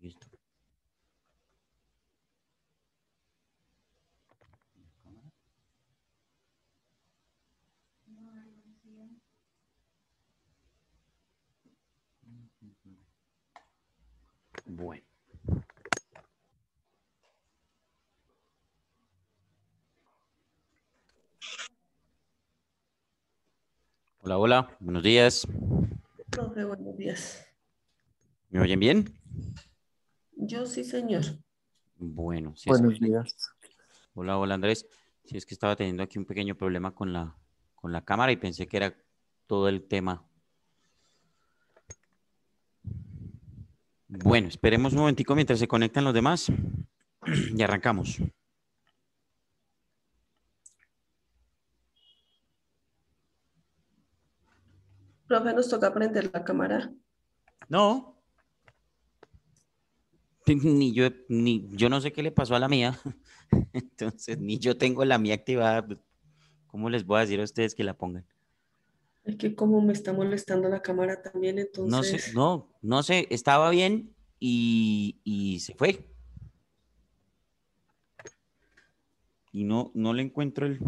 Listo. Bueno. Hola, hola, buenos días. buenos días. ¿Me oyen bien? Yo sí, señor. Bueno, buenos días. Hola, hola Andrés. Si es que estaba teniendo aquí un pequeño problema con la, con la cámara y pensé que era todo el tema. Bueno, esperemos un momentico mientras se conectan los demás y arrancamos. Profe, nos toca prender la cámara. No, ni yo, ni, yo no sé qué le pasó a la mía, entonces ni yo tengo la mía activada. Pues, ¿Cómo les voy a decir a ustedes que la pongan? Es que como me está molestando la cámara también, entonces... No sé, no, no sé, estaba bien y, se fue. Y no, no le encuentro el...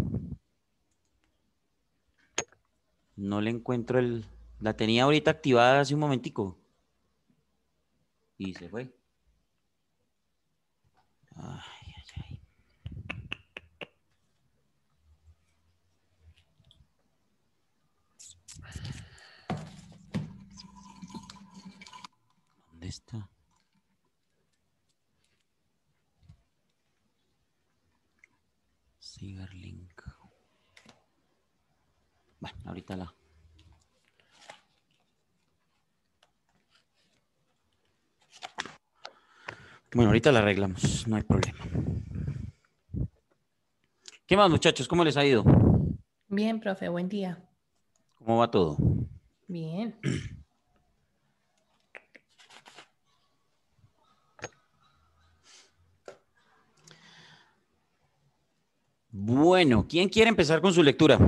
No le encuentro el... La tenía ahorita activada hace un momentico. Y se fue. ¿Dónde está? Cyberlink. Bueno, ahorita la Bueno, ahorita la arreglamos, no hay problema. ¿Qué más, muchachos? ¿Cómo les ha ido? Bien, profe, buen día. ¿Cómo va todo? Bien. Bueno, ¿quién quiere empezar con su lectura?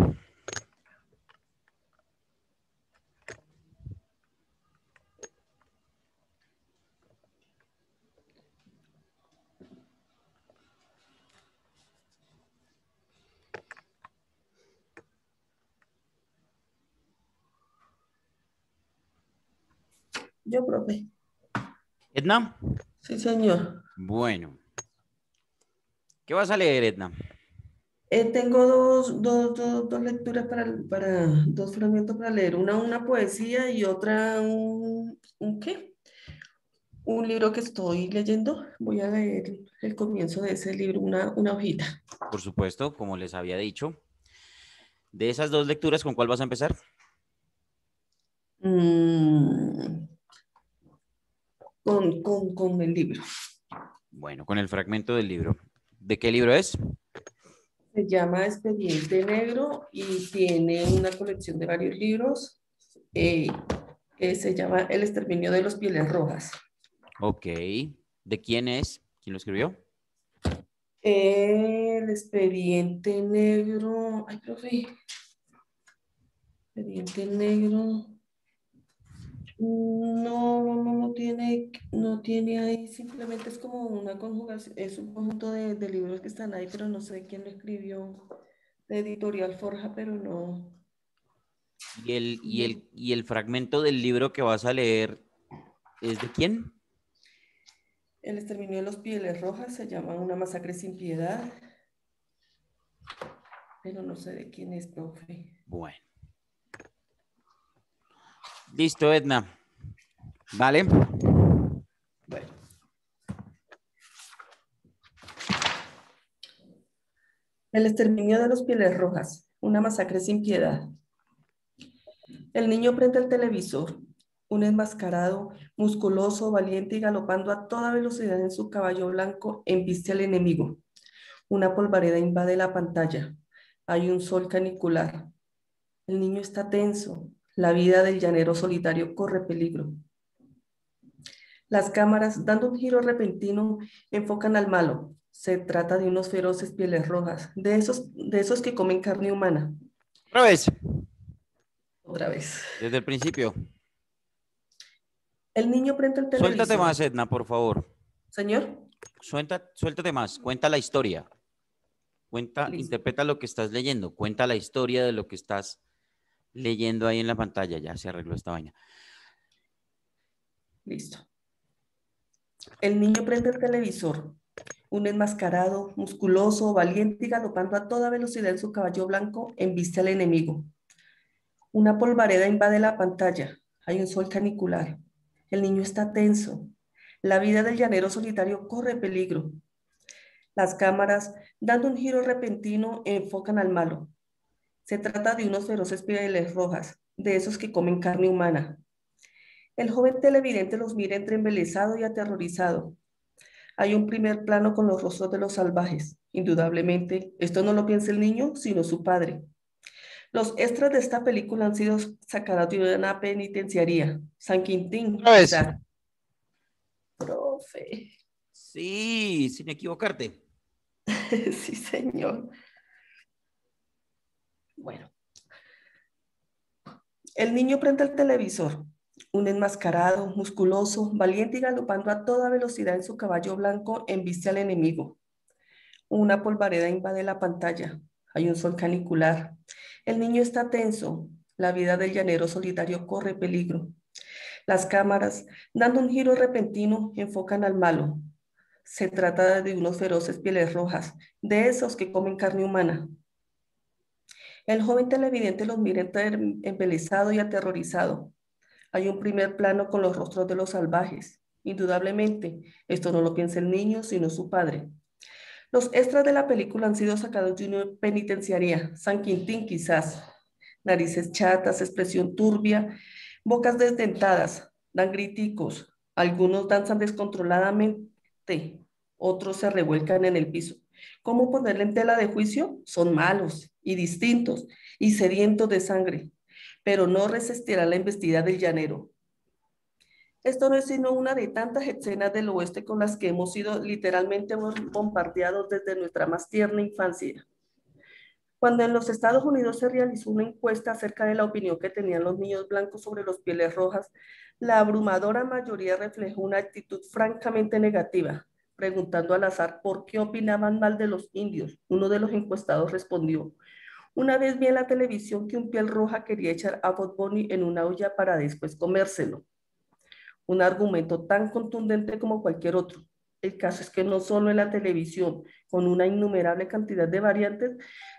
Sí, señor. Bueno. ¿Qué vas a leer, Edna? Eh, tengo dos, dos, lecturas para, dos fragmentos para leer. Una, una poesía y otra, un, un qué? Un libro que estoy leyendo. Voy a leer el comienzo de ese libro, una, hojita. Por supuesto, como les había dicho. De esas dos lecturas, ¿con cuál vas a empezar? Mmm con, el libro. Bueno, con el fragmento del libro. ¿De qué libro es? Se llama Expediente Negro y tiene una colección de varios libros. Eh, se llama El exterminio de los pieles rojas. Ok. ¿De quién es? ¿Quién lo escribió? El expediente negro. Ay, profe. Expediente negro. No, no, no, no tiene, no tiene ahí, simplemente es como una conjugación, es un conjunto de, libros que están ahí, pero no sé quién lo escribió, de editorial Forja, pero no. ¿Y el, y y el fragmento del libro que vas a leer es de quién? El exterminio de los pieles rojas se llama Una masacre sin piedad, pero no sé de quién es, profe. Bueno. Listo, Edna. Vale. El exterminio de los pieles rojas, una masacre sin piedad. El niño prende el televisor, un enmascarado, musculoso, valiente y galopando a toda velocidad en su caballo blanco, embiste al enemigo. Una polvareda invade la pantalla. Hay un sol canicular. El niño está tenso, la vida del llanero solitario corre peligro. Las cámaras, dando un giro repentino, enfocan al malo. Se trata de unos feroces pieles rojas, de esos, de esos que comen carne humana. Otra vez. Otra vez. Desde el principio. El niño prende el teléfono. Suéltate más, Edna, por favor. Señor. Suelta, suéltate más. Cuenta la historia. Cuenta, interpreta lo que estás leyendo. Cuenta la historia de lo que estás leyendo ahí en la pantalla. Ya se arregló esta vaina. Listo. El niño prende el televisor. Un enmascarado, musculoso, valiente y galopando a toda velocidad en su caballo blanco en vista al enemigo. Una polvareda invade la pantalla. Hay un sol canicular. El niño está tenso. La vida del llanero solitario corre peligro. Las cámaras, dando un giro repentino, enfocan al malo. Se trata de unos feroces pieles rojas, de esos que comen carne humana. El joven televidente los mira entre embelesado y aterrorizado. Hay un primer plano con los rostros de los salvajes. Indudablemente, esto no lo piensa el niño, sino su padre. Los extras de esta película han sido sacados de una penitenciaría. San Quintín. Profe. Sí, sin equivocarte. sí, señor. Bueno. El niño frente el televisor, un enmascarado, musculoso, valiente y galopando a toda velocidad en su caballo blanco, vista al enemigo. Una polvareda invade la pantalla. Hay un sol canicular. El niño está tenso. La vida del llanero solitario corre peligro. Las cámaras, dando un giro repentino, enfocan al malo. Se trata de unos feroces pieles rojas, de esos que comen carne humana. El joven televidente los mira embelesado y aterrorizado. Hay un primer plano con los rostros de los salvajes. Indudablemente, esto no lo piensa el niño, sino su padre. Los extras de la película han sido sacados de una penitenciaría, San Quintín quizás. Narices chatas, expresión turbia, bocas desdentadas, dan griticos, algunos danzan descontroladamente, otros se revuelcan en el piso. ¿Cómo ponerle en tela de juicio? Son malos, y distintos y sedientos de sangre, pero no resistirá la embestida del llanero. Esto no es sino una de tantas escenas del oeste con las que hemos sido literalmente bombardeados desde nuestra más tierna infancia. Cuando en los Estados Unidos se realizó una encuesta acerca de la opinión que tenían los niños blancos sobre los pieles rojas, la abrumadora mayoría reflejó una actitud francamente negativa, preguntando al azar por qué opinaban mal de los indios. Uno de los encuestados respondió, una vez vi en la televisión que un piel roja quería echar a Bob Bunny en una olla para después comérselo. Un argumento tan contundente como cualquier otro. El caso es que no solo en la televisión, con una innumerable cantidad de variantes,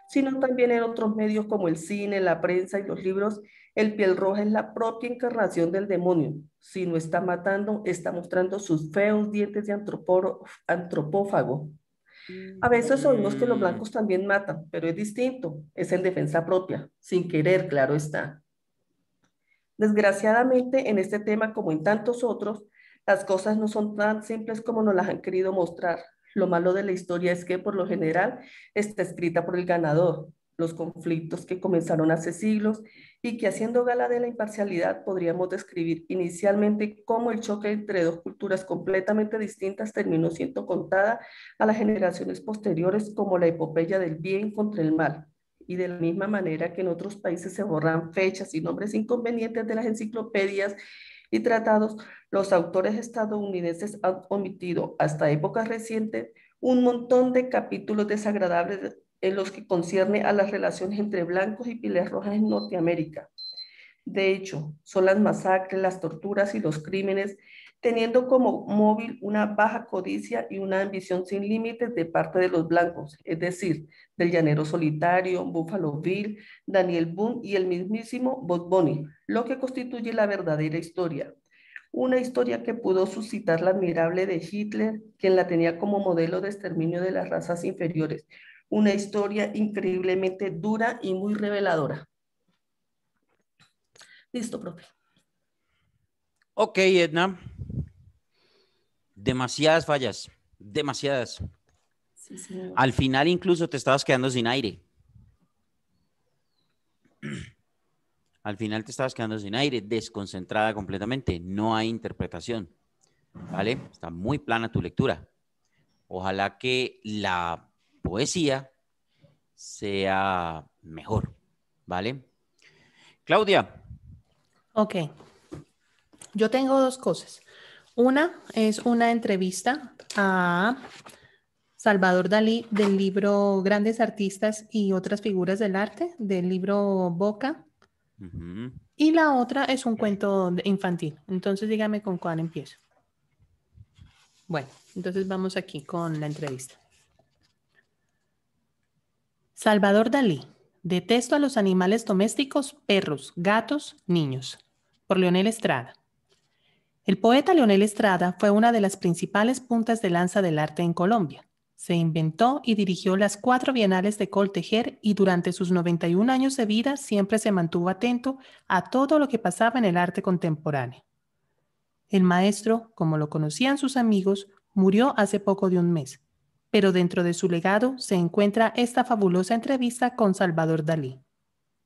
sino también en otros medios como el cine, la prensa y los libros, el piel roja es la propia encarnación del demonio. Si no está matando, está mostrando sus feos dientes de antropófago a veces oímos que los blancos también matan, pero es distinto, es en defensa propia, sin querer, claro está. Desgraciadamente, en este tema, como en tantos otros, las cosas no son tan simples como nos las han querido mostrar. Lo malo de la historia es que, por lo general, está escrita por el ganador, los conflictos que comenzaron hace siglos y que haciendo gala de la imparcialidad podríamos describir inicialmente como el choque entre dos culturas completamente distintas terminó siendo contada a las generaciones posteriores como la epopeya del bien contra el mal. Y de la misma manera que en otros países se borran fechas y nombres inconvenientes de las enciclopedias y tratados, los autores estadounidenses han omitido hasta épocas recientes un montón de capítulos desagradables en los que concierne a las relaciones entre blancos y pilas rojas en Norteamérica. De hecho, son las masacres, las torturas y los crímenes, teniendo como móvil una baja codicia y una ambición sin límites de parte de los blancos, es decir, del llanero solitario, Buffalo Bill, Daniel Boone y el mismísimo Bob Bunny, lo que constituye la verdadera historia. Una historia que pudo suscitar la admirable de Hitler, quien la tenía como modelo de exterminio de las razas inferiores, una historia increíblemente dura y muy reveladora. Listo, profe. Ok, Edna. Demasiadas fallas, demasiadas. Al final incluso te estabas quedando sin aire. Al final te estabas quedando sin aire, desconcentrada completamente, no hay interpretación. ¿Vale? Está muy plana tu lectura. Ojalá que la poesía sea mejor, ¿vale? Claudia. Ok. Yo tengo dos cosas. Una es una entrevista a Salvador Dalí del libro Grandes Artistas y otras figuras del arte, del libro Boca. Y la otra es un cuento infantil. Entonces dígame con cuál empiezo. Bueno, entonces vamos aquí con la entrevista. Salvador Dalí. Detesto a los animales domésticos, perros, gatos, niños. Por Leonel Estrada. El poeta Leonel Estrada fue una de las principales puntas de lanza del arte en Colombia. Se inventó y dirigió las cuatro bienales de Coltejer y durante sus 91 años de vida siempre se mantuvo atento a todo lo que pasaba en el arte contemporáneo. El maestro, como lo conocían sus amigos, murió hace poco de un mes pero dentro de su legado se encuentra esta fabulosa entrevista con Salvador Dalí,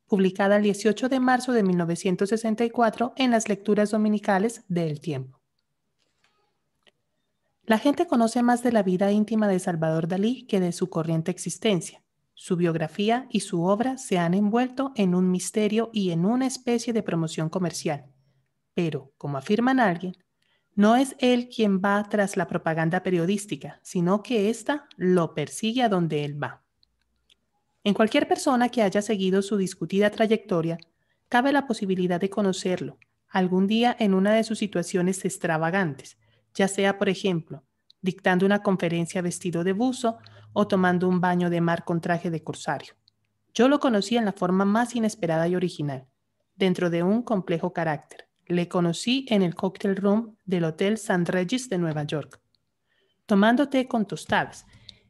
publicada el 18 de marzo de 1964 en las lecturas dominicales de El Tiempo. La gente conoce más de la vida íntima de Salvador Dalí que de su corriente existencia. Su biografía y su obra se han envuelto en un misterio y en una especie de promoción comercial. Pero, como afirman alguien, no es él quien va tras la propaganda periodística, sino que ésta lo persigue a donde él va. En cualquier persona que haya seguido su discutida trayectoria, cabe la posibilidad de conocerlo algún día en una de sus situaciones extravagantes, ya sea, por ejemplo, dictando una conferencia vestido de buzo o tomando un baño de mar con traje de corsario. Yo lo conocí en la forma más inesperada y original, dentro de un complejo carácter, le conocí en el cocktail room del Hotel San Regis de Nueva York, tomando té con tostadas.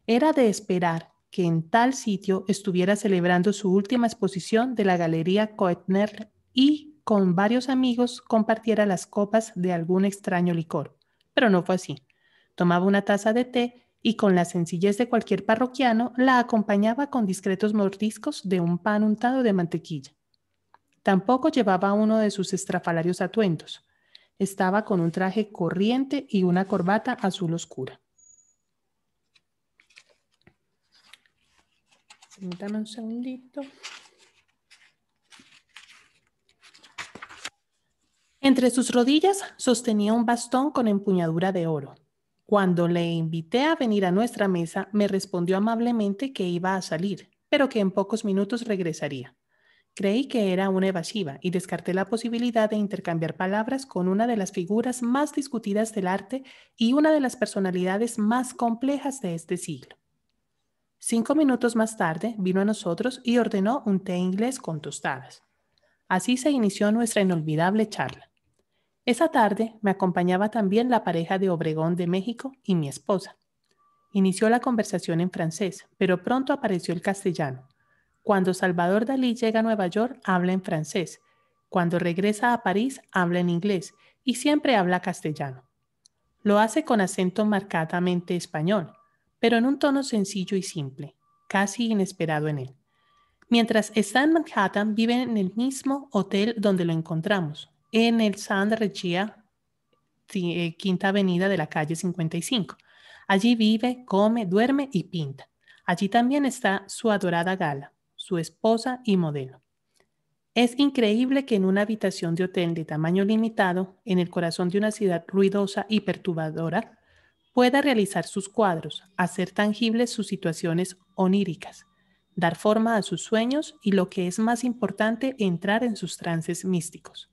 Era de esperar que en tal sitio estuviera celebrando su última exposición de la Galería Koetner y con varios amigos compartiera las copas de algún extraño licor. Pero no fue así. Tomaba una taza de té y con la sencillez de cualquier parroquiano la acompañaba con discretos mordiscos de un pan untado de mantequilla. Tampoco llevaba uno de sus estrafalarios atuendos. Estaba con un traje corriente y una corbata azul oscura. Entre sus rodillas sostenía un bastón con empuñadura de oro. Cuando le invité a venir a nuestra mesa, me respondió amablemente que iba a salir, pero que en pocos minutos regresaría. Creí que era una evasiva y descarté la posibilidad de intercambiar palabras con una de las figuras más discutidas del arte y una de las personalidades más complejas de este siglo. Cinco minutos más tarde vino a nosotros y ordenó un té inglés con tostadas. Así se inició nuestra inolvidable charla. Esa tarde me acompañaba también la pareja de Obregón de México y mi esposa. Inició la conversación en francés, pero pronto apareció el castellano cuando Salvador Dalí llega a Nueva York, habla en francés. Cuando regresa a París, habla en inglés y siempre habla castellano. Lo hace con acento marcadamente español, pero en un tono sencillo y simple, casi inesperado en él. Mientras está en Manhattan, vive en el mismo hotel donde lo encontramos, en el San Regia, eh, quinta avenida de la calle 55. Allí vive, come, duerme y pinta. Allí también está su adorada Gala, su esposa y modelo. Es increíble que en una habitación de hotel de tamaño limitado, en el corazón de una ciudad ruidosa y perturbadora, pueda realizar sus cuadros, hacer tangibles sus situaciones oníricas, dar forma a sus sueños y, lo que es más importante, entrar en sus trances místicos.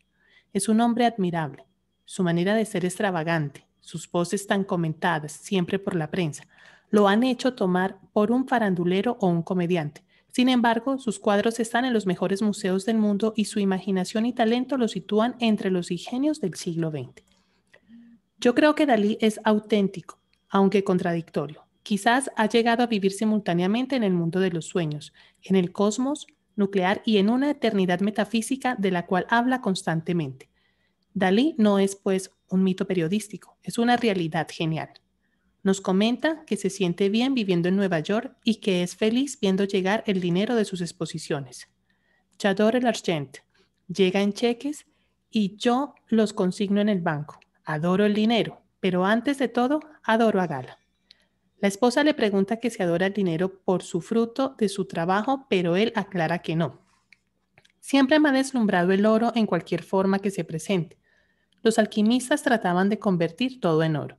Es un hombre admirable. Su manera de ser extravagante, sus poses tan comentadas siempre por la prensa, lo han hecho tomar por un farandulero o un comediante, sin embargo, sus cuadros están en los mejores museos del mundo y su imaginación y talento lo sitúan entre los ingenios del siglo XX. Yo creo que Dalí es auténtico, aunque contradictorio. Quizás ha llegado a vivir simultáneamente en el mundo de los sueños, en el cosmos nuclear y en una eternidad metafísica de la cual habla constantemente. Dalí no es, pues, un mito periodístico, es una realidad genial. Nos comenta que se siente bien viviendo en Nueva York y que es feliz viendo llegar el dinero de sus exposiciones. el argent, Llega en cheques y yo los consigno en el banco. Adoro el dinero, pero antes de todo, adoro a Gala. La esposa le pregunta que se adora el dinero por su fruto de su trabajo, pero él aclara que no. Siempre me ha deslumbrado el oro en cualquier forma que se presente. Los alquimistas trataban de convertir todo en oro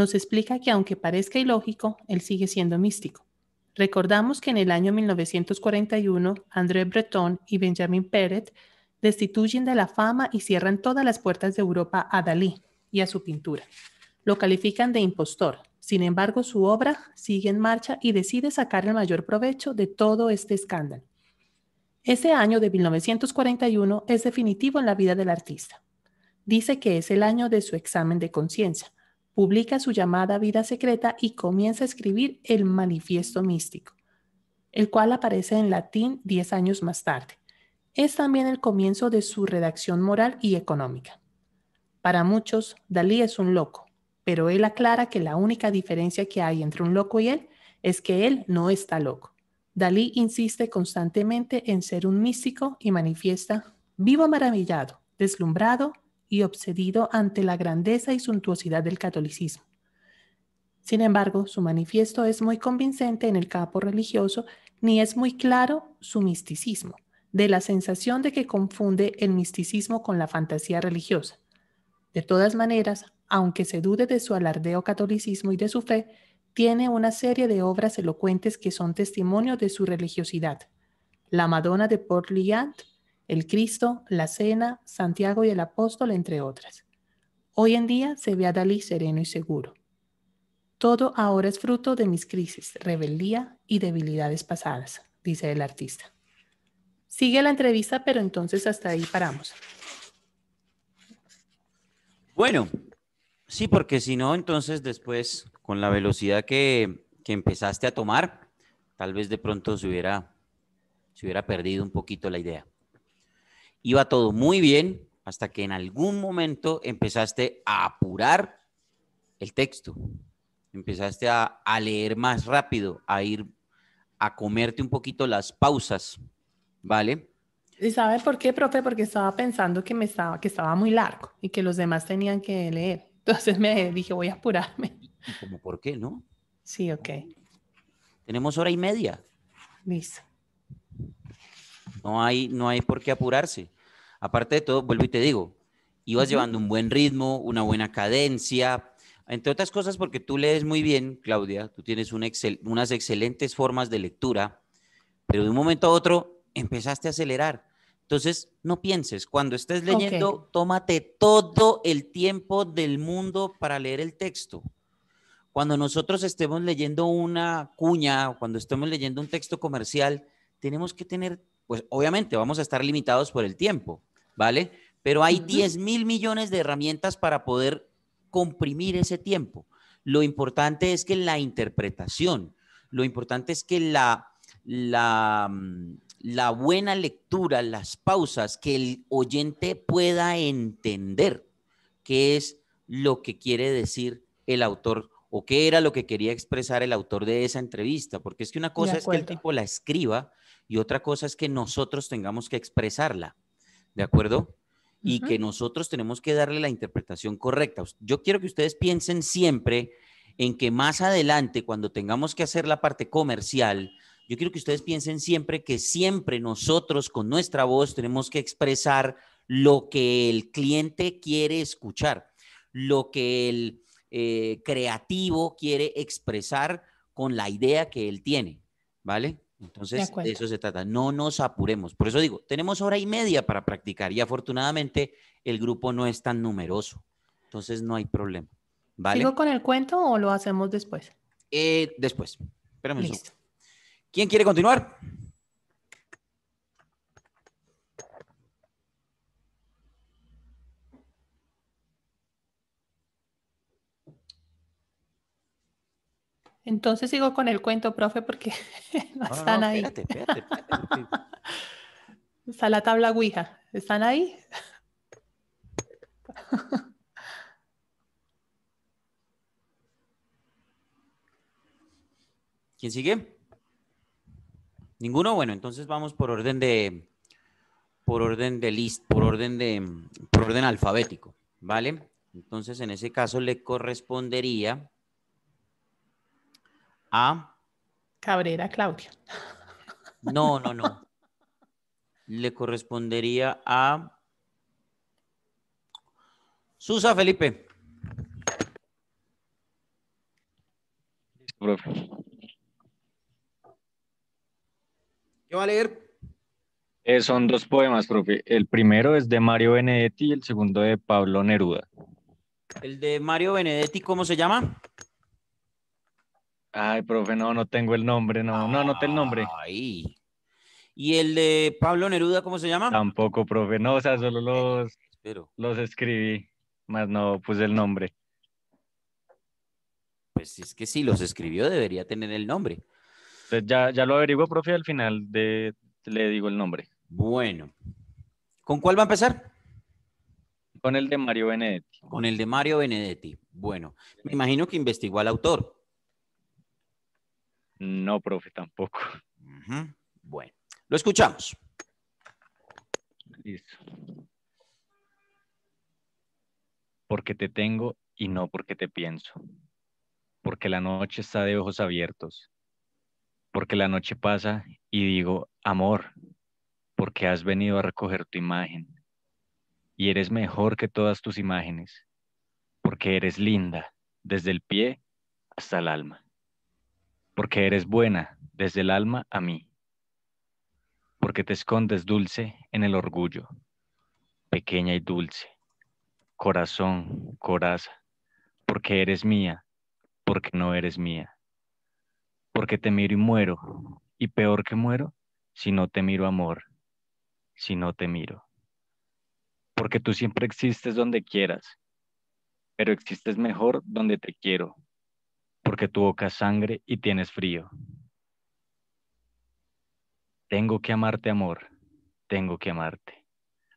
nos explica que aunque parezca ilógico, él sigue siendo místico. Recordamos que en el año 1941, André Breton y Benjamin Perret destituyen de la fama y cierran todas las puertas de Europa a Dalí y a su pintura. Lo califican de impostor. Sin embargo, su obra sigue en marcha y decide sacar el mayor provecho de todo este escándalo. Ese año de 1941 es definitivo en la vida del artista. Dice que es el año de su examen de conciencia, publica su llamada vida secreta y comienza a escribir el manifiesto místico, el cual aparece en latín 10 años más tarde. Es también el comienzo de su redacción moral y económica. Para muchos, Dalí es un loco, pero él aclara que la única diferencia que hay entre un loco y él es que él no está loco. Dalí insiste constantemente en ser un místico y manifiesta, vivo maravillado, deslumbrado y obsedido ante la grandeza y suntuosidad del catolicismo. Sin embargo, su manifiesto es muy convincente en el campo religioso, ni es muy claro su misticismo, de la sensación de que confunde el misticismo con la fantasía religiosa. De todas maneras, aunque se dude de su alardeo catolicismo y de su fe, tiene una serie de obras elocuentes que son testimonio de su religiosidad. La Madonna de Port Liant el Cristo, la Cena, Santiago y el Apóstol, entre otras. Hoy en día se ve a Dalí sereno y seguro. Todo ahora es fruto de mis crisis, rebeldía y debilidades pasadas, dice el artista. Sigue la entrevista, pero entonces hasta ahí paramos. Bueno, sí, porque si no, entonces después, con la velocidad que, que empezaste a tomar, tal vez de pronto se hubiera, se hubiera perdido un poquito la idea iba todo muy bien hasta que en algún momento empezaste a apurar el texto, empezaste a, leer más rápido, a ir a comerte un poquito las pausas, ¿vale? ¿Y sabe por qué, profe? Porque estaba pensando que, me estaba, que estaba muy largo y que los demás tenían que leer. Entonces me dije, voy a apurarme. ¿Cómo por qué, no? Sí, ok. Tenemos hora y media. Listo. No hay, no hay por qué apurarse. Aparte de todo, vuelvo y te digo, ibas llevando un buen ritmo, una buena cadencia, entre otras cosas porque tú lees muy bien, Claudia, tú tienes unas excelentes formas de lectura, pero de un momento a otro empezaste a acelerar. Entonces, no pienses, cuando estés leyendo, tómate todo el tiempo del mundo para leer el texto. Cuando nosotros estemos leyendo una cuña o cuando estemos leyendo un texto comercial, tenemos que tener pues obviamente vamos a estar limitados por el tiempo, ¿vale? Pero hay 10 mil millones de herramientas para poder comprimir ese tiempo. Lo importante es que la interpretación, lo importante es que la, mm, la buena lectura, las pausas, que el oyente pueda entender qué es lo que quiere decir el autor o qué era lo que quería expresar el autor de esa entrevista, porque es que una cosa es que el tipo la escriba y otra cosa es que nosotros tengamos que expresarla, ¿de acuerdo? Y que nosotros tenemos que darle la interpretación correcta. Yo quiero que ustedes piensen siempre en que más adelante, cuando tengamos que hacer la parte comercial, yo quiero que ustedes piensen siempre que siempre nosotros con nuestra voz tenemos que expresar lo que el cliente quiere escuchar, lo que el eh, creativo quiere expresar con la idea que él tiene, ¿vale? Entonces, de, eso se trata. No nos apuremos. Por eso digo, tenemos hora y media para practicar y afortunadamente el grupo no es tan numeroso. Entonces, no hay problema. ¿Vale? ¿Sigo con el cuento o lo hacemos después? Eh, después. Espérame un segundo. ¿Quién quiere continuar? Entonces sigo con el cuento, profe, porque están ahí. Espérate, espérate, Está la tabla Ouija. ¿Están ahí? ¿Quién sigue? ¿Ninguno? Bueno, entonces vamos por orden de por orden de list, por orden de por orden alfabético, ¿vale? Entonces, en ese caso le correspondería a... Cabrera Claudia. No, no, no. Le correspondería a... Susa Felipe. ¿Qué va a leer? Eh, son dos poemas, profe. El primero es de Mario Benedetti y el segundo de Pablo Neruda. El de Mario Benedetti, ¿cómo se llama? Ay, profe, no, no tengo el nombre, no, no anoté el nombre. Ay. ¿Y el de Pablo Neruda, cómo se llama? Tampoco, profe, no, o sea, solo los, los escribí, más no puse el nombre. Pues es que si los escribió debería tener el nombre. Pues ya, lo averiguo, profe, al final le digo el nombre. Bueno. ¿Con cuál va a empezar? Con el de Mario Benedetti. Con el de Mario Benedetti. Bueno, me imagino que investigó al autor. No, profe, tampoco. Bueno, lo escuchamos. Listo. Porque te tengo y no porque te pienso. Porque la noche está de ojos abiertos. Porque la noche pasa y digo, amor, porque has venido a recoger tu imagen. Y eres mejor que todas tus imágenes. Porque eres linda, desde el pie hasta el alma porque eres buena desde el alma a mí, porque te escondes dulce en el orgullo, pequeña y dulce, corazón, coraza, porque eres mía, porque no eres mía, porque te miro y muero, y peor que muero, si no te miro amor, si no te miro, porque tú siempre existes donde quieras, pero existes mejor donde te quiero, porque tu boca es sangre y tienes frío. Tengo que amarte, amor, tengo que amarte.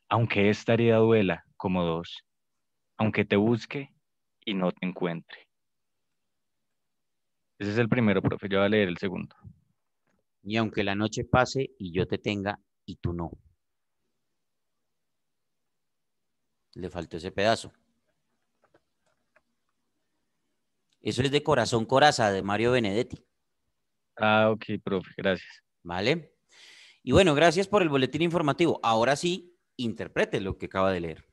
Aunque esta herida duela como dos, aunque te busque y no te encuentre. Ese es el primero, profe, yo voy a leer el segundo. Y aunque la noche pase y yo te tenga y tú no. Le faltó ese pedazo. Eso es de Corazón Coraza, de Mario Benedetti. Ah, ok, profe, gracias. Vale. Y bueno, gracias por el boletín informativo. Ahora sí, interprete lo que acaba de leer.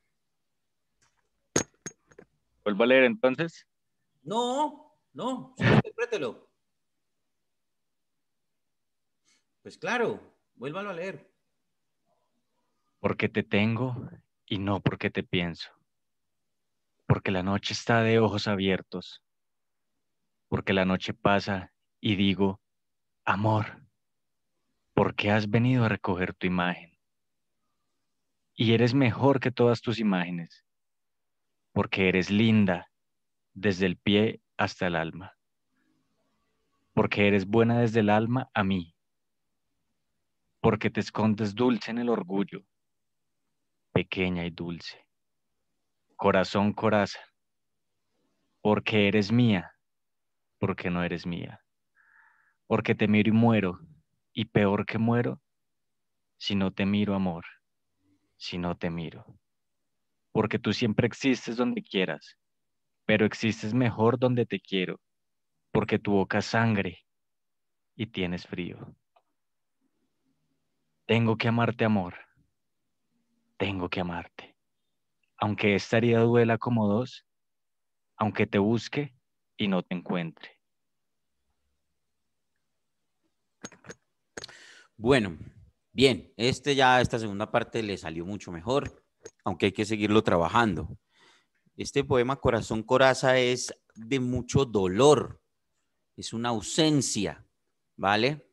¿Vuelvo a leer entonces? No, no, interprételo. Pues claro, vuélvalo a leer. Porque te tengo y no porque te pienso. Porque la noche está de ojos abiertos porque la noche pasa y digo, amor, porque has venido a recoger tu imagen? Y eres mejor que todas tus imágenes, porque eres linda desde el pie hasta el alma, porque eres buena desde el alma a mí, porque te escondes dulce en el orgullo, pequeña y dulce, corazón coraza, porque eres mía porque no eres mía. Porque te miro y muero, y peor que muero, si no te miro, amor, si no te miro. Porque tú siempre existes donde quieras, pero existes mejor donde te quiero, porque tu boca sangre y tienes frío. Tengo que amarte, amor. Tengo que amarte. Aunque esta herida duela como dos, aunque te busque, y no te encuentre. Bueno, bien, este ya, esta segunda parte le salió mucho mejor, aunque hay que seguirlo trabajando. Este poema Corazón Coraza es de mucho dolor, es una ausencia, ¿vale?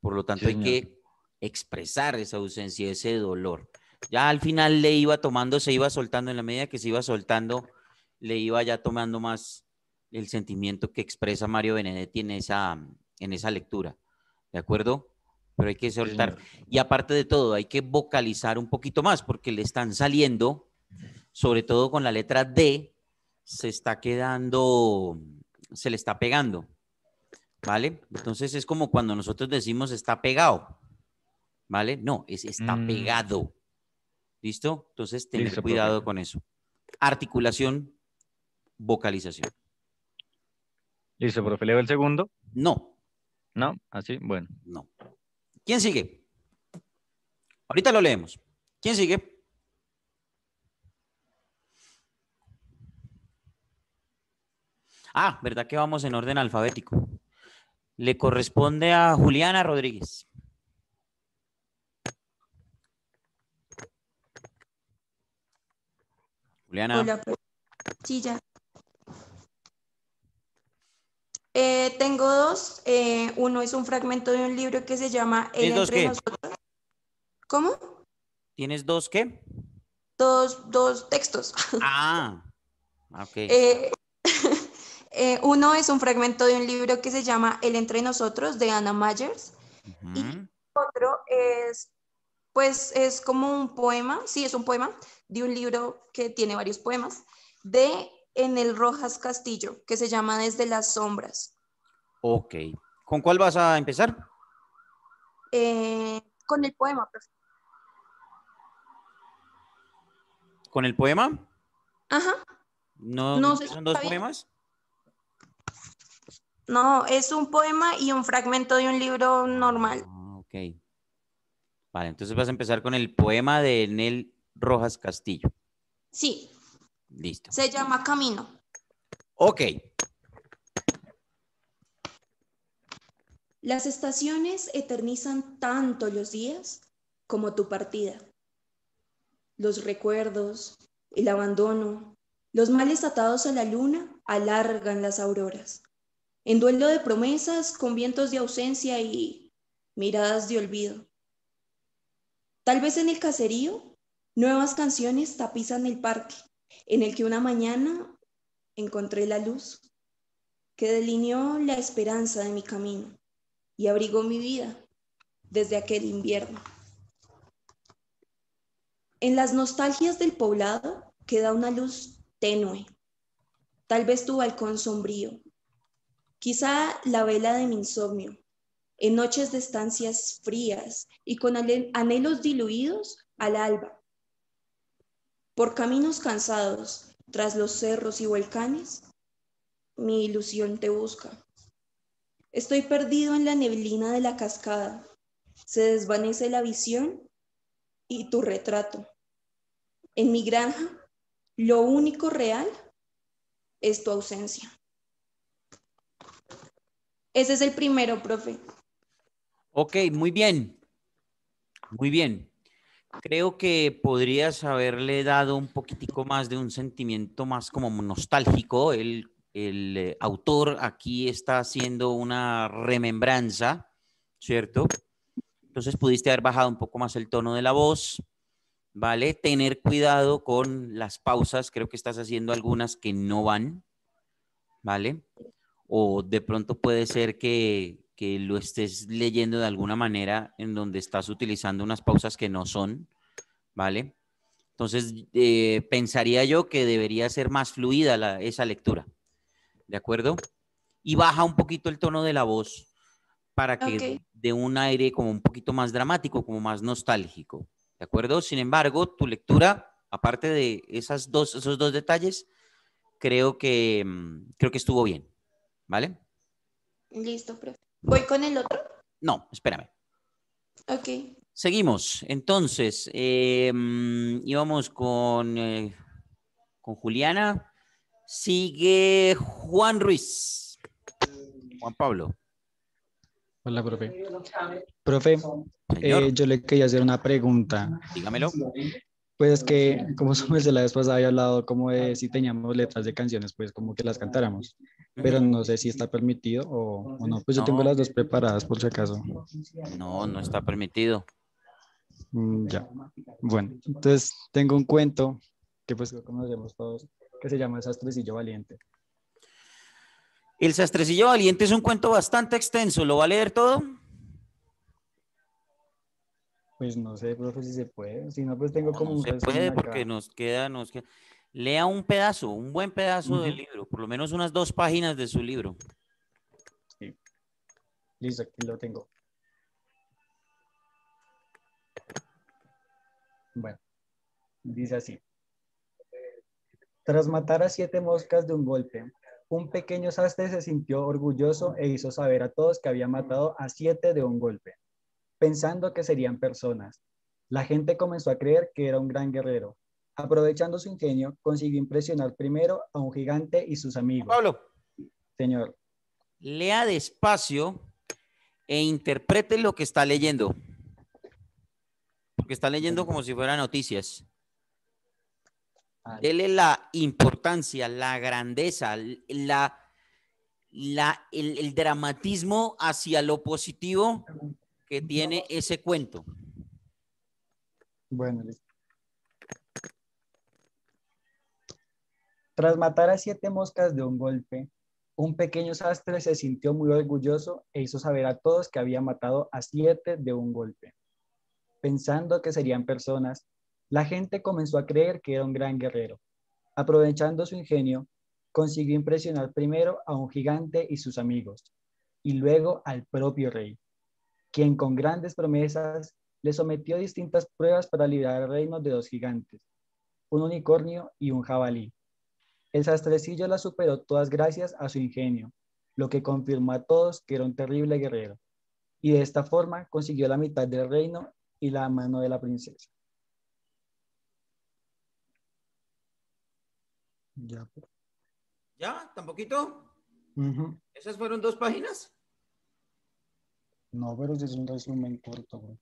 Por lo tanto, hay que expresar esa ausencia, ese dolor. Ya al final le iba tomando, se iba soltando, en la medida que se iba soltando, le iba ya tomando más, el sentimiento que expresa Mario Benedetti en esa, lectura, ¿de acuerdo? Pero hay que soltar. Y aparte de todo, hay que vocalizar un poquito más porque le están saliendo, sobre todo con la letra D, se está quedando, se le está pegando, ¿vale? Entonces es como cuando nosotros decimos está pegado, ¿vale? No, es está mm. pegado. ¿Listo? Entonces, ten cuidado con eso. Articulación, vocalización. Listo, profe, leo el segundo. No. No, así, ah, bueno. No. ¿Quién sigue? Ahorita lo leemos. ¿Quién sigue? Ah, ¿verdad que vamos en orden alfabético? Le corresponde a Juliana Rodríguez. Juliana. Hola, pues, sí, ya. Eh, tengo dos. Eh, uno es un fragmento de un libro que se llama El entre nosotros. ¿Cómo? ¿Tienes dos qué? Dos, dos textos. Ah, ok. Eh, uno es un fragmento de un libro que se llama El entre nosotros de Anna Myers. Y otro es, pues, es como un poema, sí, es un poema de un libro que tiene varios poemas, de en el Rojas Castillo, que se llama Desde las Sombras. Ok. ¿Con cuál vas a empezar? Eh, con el poema, ¿Con el poema? Ajá. ¿No, son dos poemas? No, es un poema y un fragmento de un libro normal. Ah, ok. Vale, entonces vas a empezar con el poema de Enel Rojas Castillo. Sí. Se llama camino. Ok. Las estaciones eternizan tanto los días como tu partida. Los recuerdos, el abandono, los males atados a la luna alargan las auroras. En duelo de promesas con vientos de ausencia y miradas de olvido. Tal vez en el caserío, nuevas canciones tapizan el parque en el que una mañana encontré la luz que delineó la esperanza de mi camino y abrigó mi vida desde aquel invierno. En las nostalgias del poblado queda una luz tenue, tal vez tu balcón sombrío, quizá la vela de mi insomnio. En noches de estancias frías y con anhelos diluidos al alba, por caminos cansados, tras los cerros y volcanes, mi ilusión te busca. Estoy perdido en la neblina de la cascada. Se desvanece la visión y tu retrato. En mi granja, lo único real es tu ausencia. Ese es el primero, profe. Ok, muy bien. Muy bien. Creo que podrías haberle dado un poquitico más de un sentimiento más como nostálgico. El, el eh, autor aquí está haciendo una remembranza, ¿cierto? Entonces pudiste haber bajado un poco más el tono de la voz, ¿vale? Tener cuidado con las pausas, creo que estás haciendo algunas que no van, ¿vale? O de pronto puede ser que que lo estés leyendo de alguna manera en donde estás utilizando unas pausas que no son, ¿vale? Entonces, eh, pensaría yo que debería ser más fluida esa lectura, ¿de acuerdo? Y baja un poquito el tono de la voz para que dé un aire como un poquito más dramático, como más nostálgico, ¿de acuerdo? Sin embargo, tu lectura, aparte de esas dos, esos dos detalles, creo que, mm, creo que estuvo bien, ¿vale? Listo, profe. ¿Voy con el otro? No, espérame. Ok. Seguimos. Entonces, íbamos em, con, eh, con Juliana. Sigue Juan Ruiz. Juan Pablo. Hola, profe. Profe, eh, yo le quería hacer una pregunta. Dígamelo. Pues que, como somos la vez pasada, había hablado como de si teníamos letras de canciones, pues como que las cantáramos. Pero no sé si está permitido o, no. Pues yo tengo las dos preparadas por si acaso. No, no está permitido. Mm, ya. Bueno, entonces tengo un cuento que pues conocemos todos, que se llama El Sastrecillo Valiente. El Sastrecillo Valiente es un cuento bastante extenso. ¿Lo va a leer todo? Pues no sé, profe, si se puede. Si no, pues tengo como un. Se puede porque nos queda, nos queda. Lea un pedazo, un buen pedazo del libro, por lo menos unas dos páginas de su libro. Sí. Listo, aquí lo tengo. Bueno, dice así. Tras matar a siete moscas de un golpe, un pequeño sastre se sintió orgulloso e hizo saber a todos que había matado a siete de un golpe pensando que serían personas. La gente comenzó a creer que era un gran guerrero. Aprovechando su ingenio, consiguió impresionar primero a un gigante y sus amigos. Pablo. Señor. Lea despacio e interprete lo que está leyendo. Porque está leyendo como si fuera noticias. Dele la importancia, la grandeza, la, el, el dramatismo hacia lo positivo que tiene ese cuento. Bueno, Tras matar a siete moscas de un golpe, un pequeño sastre se sintió muy orgulloso e hizo saber a todos que había matado a siete de un golpe. Pensando que serían personas, la gente comenzó a creer que era un gran guerrero. Aprovechando su ingenio, consiguió impresionar primero a un gigante y sus amigos, y luego al propio rey quien con grandes promesas le sometió distintas pruebas para el reino de dos gigantes, un unicornio y un jabalí. El sastrecillo la superó todas gracias a su ingenio, lo que confirmó a todos que era un terrible guerrero, y de esta forma consiguió la mitad del reino y la mano de la princesa. Ya. ¿Ya? ¿Tampoquito? ¿Esas fueron dos páginas? No, pero si es un resumen corto, güey.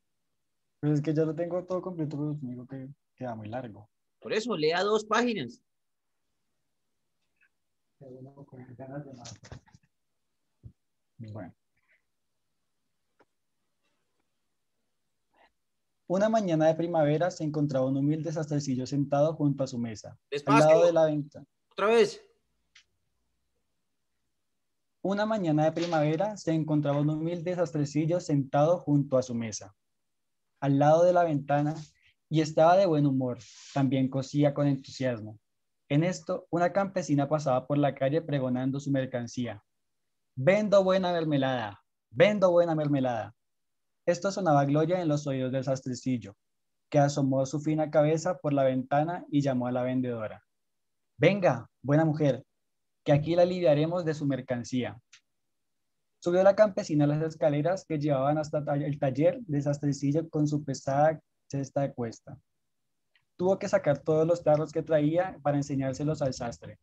Pero pues es que ya lo tengo todo completo, pero digo que queda muy largo. Por eso, lea dos páginas. Bueno. Una mañana de primavera se encontraba un humilde sastrecillo sentado junto a su mesa, Despacio. al lado de la venta. Otra vez. Una mañana de primavera se encontraba un humilde sastrecillo sentado junto a su mesa, al lado de la ventana, y estaba de buen humor. También cosía con entusiasmo. En esto, una campesina pasaba por la calle pregonando su mercancía. Vendo buena mermelada, vendo buena mermelada. Esto sonaba gloria en los oídos del sastrecillo, que asomó su fina cabeza por la ventana y llamó a la vendedora. Venga, buena mujer, que aquí la aliviaremos de su mercancía. Subió la campesina las escaleras que llevaban hasta el taller sastrecillo con su pesada cesta de cuesta. Tuvo que sacar todos los tarros que traía para enseñárselos al sastre.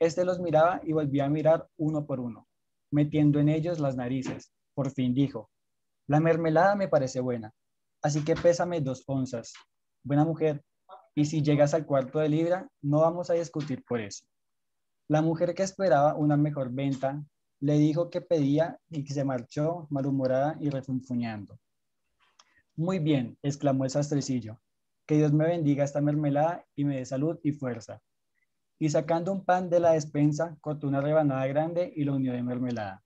Este los miraba y volvía a mirar uno por uno, metiendo en ellos las narices. Por fin dijo, la mermelada me parece buena, así que pésame dos onzas. Buena mujer, y si llegas al cuarto de libra, no vamos a discutir por eso. La mujer que esperaba una mejor venta le dijo que pedía y que se marchó malhumorada y refunfuñando. Muy bien, exclamó el sastrecillo. Que Dios me bendiga esta mermelada y me dé salud y fuerza. Y sacando un pan de la despensa, cortó una rebanada grande y lo unió de mermelada.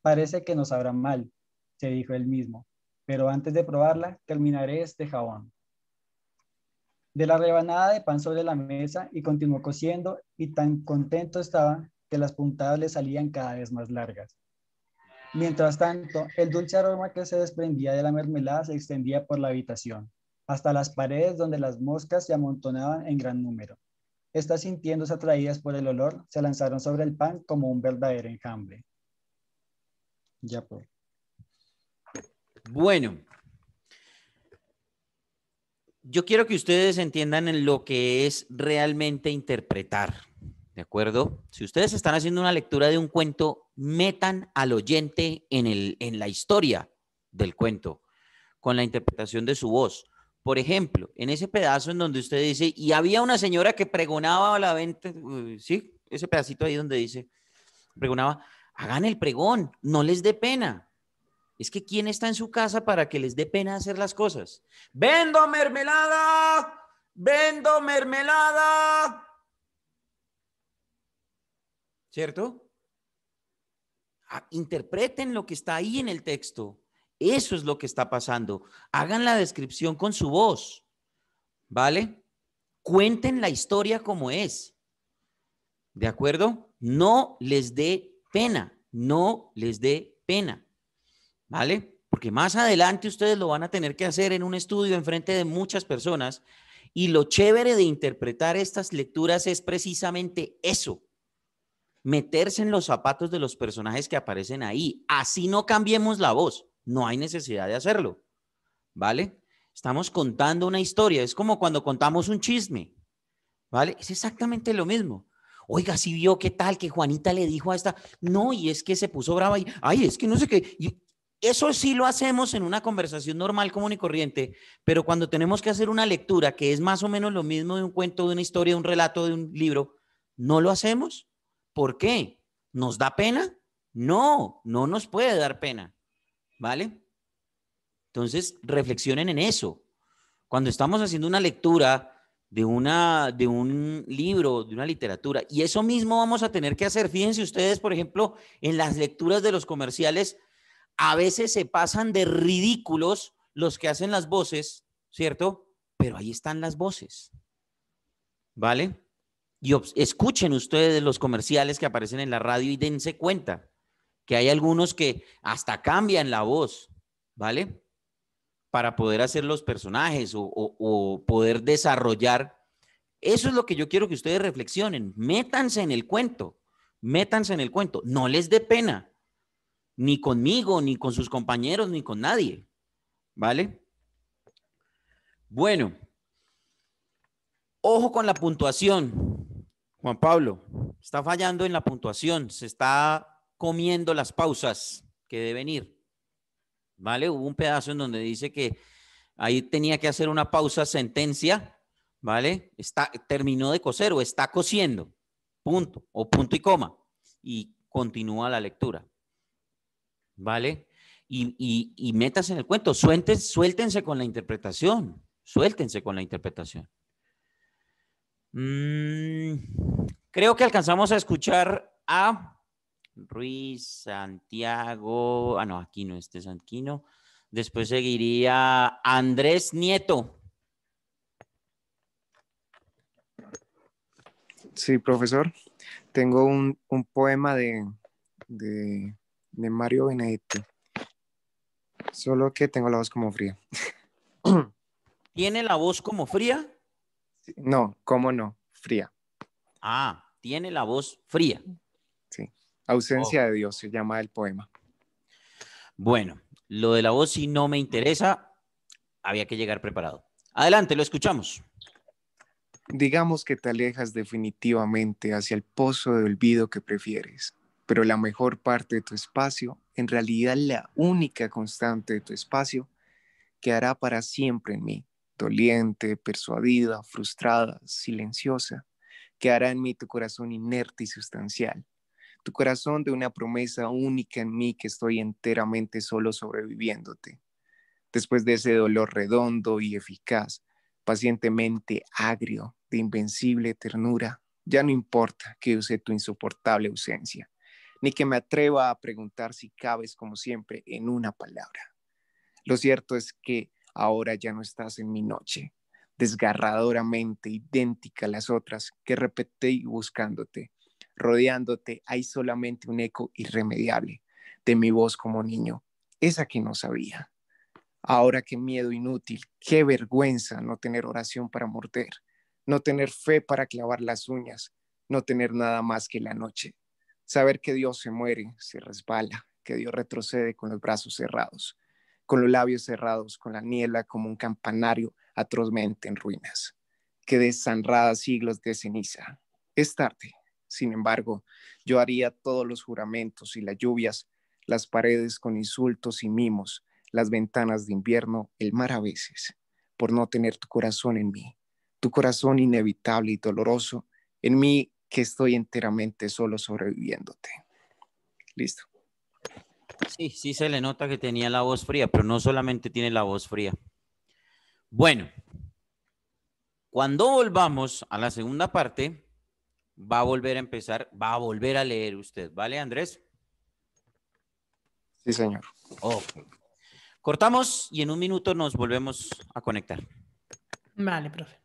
Parece que nos sabrá mal, se dijo él mismo, pero antes de probarla, terminaré este jabón de la rebanada de pan sobre la mesa y continuó cosiendo y tan contento estaba que las puntadas le salían cada vez más largas. Mientras tanto, el dulce aroma que se desprendía de la mermelada se extendía por la habitación, hasta las paredes donde las moscas se amontonaban en gran número. Estas sintiéndose atraídas por el olor, se lanzaron sobre el pan como un verdadero enjambre. Ya por pues. Bueno, yo quiero que ustedes entiendan en lo que es realmente interpretar, ¿de acuerdo? Si ustedes están haciendo una lectura de un cuento, metan al oyente en, el, en la historia del cuento, con la interpretación de su voz. Por ejemplo, en ese pedazo en donde usted dice, y había una señora que pregonaba a la venta, sí, ese pedacito ahí donde dice, pregonaba, hagan el pregón, no les dé pena. Es que ¿quién está en su casa para que les dé pena hacer las cosas? Vendo mermelada, vendo mermelada. ¿Cierto? Ah, interpreten lo que está ahí en el texto. Eso es lo que está pasando. Hagan la descripción con su voz. ¿Vale? Cuenten la historia como es. ¿De acuerdo? No les dé pena. No les dé pena. ¿vale? Porque más adelante ustedes lo van a tener que hacer en un estudio enfrente de muchas personas. Y lo chévere de interpretar estas lecturas es precisamente eso, meterse en los zapatos de los personajes que aparecen ahí. Así no cambiemos la voz, no hay necesidad de hacerlo, ¿vale? Estamos contando una historia, es como cuando contamos un chisme, ¿vale? Es exactamente lo mismo. Oiga, si vio qué tal que Juanita le dijo a esta, no, y es que se puso brava y, ay, es que no sé qué, eso sí lo hacemos en una conversación normal, común y corriente, pero cuando tenemos que hacer una lectura, que es más o menos lo mismo de un cuento, de una historia, de un relato, de un libro, ¿no lo hacemos? ¿Por qué? ¿Nos da pena? No, no nos puede dar pena. ¿Vale? Entonces, reflexionen en eso. Cuando estamos haciendo una lectura de, una, de un libro, de una literatura, y eso mismo vamos a tener que hacer, fíjense ustedes, por ejemplo, en las lecturas de los comerciales, a veces se pasan de ridículos los que hacen las voces, ¿cierto? Pero ahí están las voces. ¿Vale? Y escuchen ustedes los comerciales que aparecen en la radio y dense cuenta que hay algunos que hasta cambian la voz, ¿vale? Para poder hacer los personajes o, poder desarrollar. Eso es lo que yo quiero que ustedes reflexionen. Métanse en el cuento, métanse en el cuento. No les dé pena ni conmigo, ni con sus compañeros, ni con nadie. ¿Vale? Bueno, ojo con la puntuación. Juan Pablo, está fallando en la puntuación, se está comiendo las pausas que deben ir. ¿Vale? Hubo un pedazo en donde dice que ahí tenía que hacer una pausa sentencia, ¿vale? Está, terminó de coser o está cosiendo, punto, o punto y coma, y continúa la lectura. ¿vale? Y, metas en el cuento, suéltense, suéltense con la interpretación, suéltense con la interpretación. Mm, creo que alcanzamos a escuchar a Ruiz, Santiago, ah no, no, este es Después seguiría Andrés Nieto. Sí, profesor. Tengo un, poema de, de, de Mario Benedetti. Solo que tengo la voz como fría. ¿Tiene la voz como fría? No, ¿cómo no? Fría. Ah, tiene la voz fría. Sí. Ausencia de Dios se llama el poema. Bueno, lo de la voz si no me interesa, había que llegar preparado. Adelante, lo escuchamos. Digamos que te alejas definitivamente hacia el pozo de olvido que prefieres pero la mejor parte de tu espacio, en realidad la única constante de tu espacio, quedará para siempre en mí, doliente, persuadida, frustrada, silenciosa. Quedará en mí tu corazón inerte y sustancial, tu corazón de una promesa única en mí que estoy enteramente solo sobreviviéndote. Después de ese dolor redondo y eficaz, pacientemente agrio, de invencible ternura, ya no importa que use tu insoportable ausencia ni que me atreva a preguntar si cabes como siempre en una palabra. Lo cierto es que ahora ya no estás en mi noche, desgarradoramente idéntica a las otras que repetí buscándote. Rodeándote hay solamente un eco irremediable de mi voz como niño, esa que no sabía. Ahora qué miedo inútil, qué vergüenza no tener oración para morder, no tener fe para clavar las uñas, no tener nada más que la noche saber que Dios se muere, se resbala, que Dios retrocede con los brazos cerrados, con los labios cerrados, con la niebla como un campanario atrozmente en ruinas, que desanrada siglos de ceniza. Es tarde, sin embargo, yo haría todos los juramentos y las lluvias, las paredes con insultos y mimos, las ventanas de invierno, el mar a veces, por no tener tu corazón en mí, tu corazón inevitable y doloroso, en mí que estoy enteramente solo sobreviviéndote. Listo. Sí, sí se le nota que tenía la voz fría, pero no solamente tiene la voz fría. Bueno, cuando volvamos a la segunda parte, va a volver a empezar, va a volver a leer usted, ¿vale, Andrés? Sí, señor. Cortamos y en un minuto nos volvemos a conectar. Vale, profe.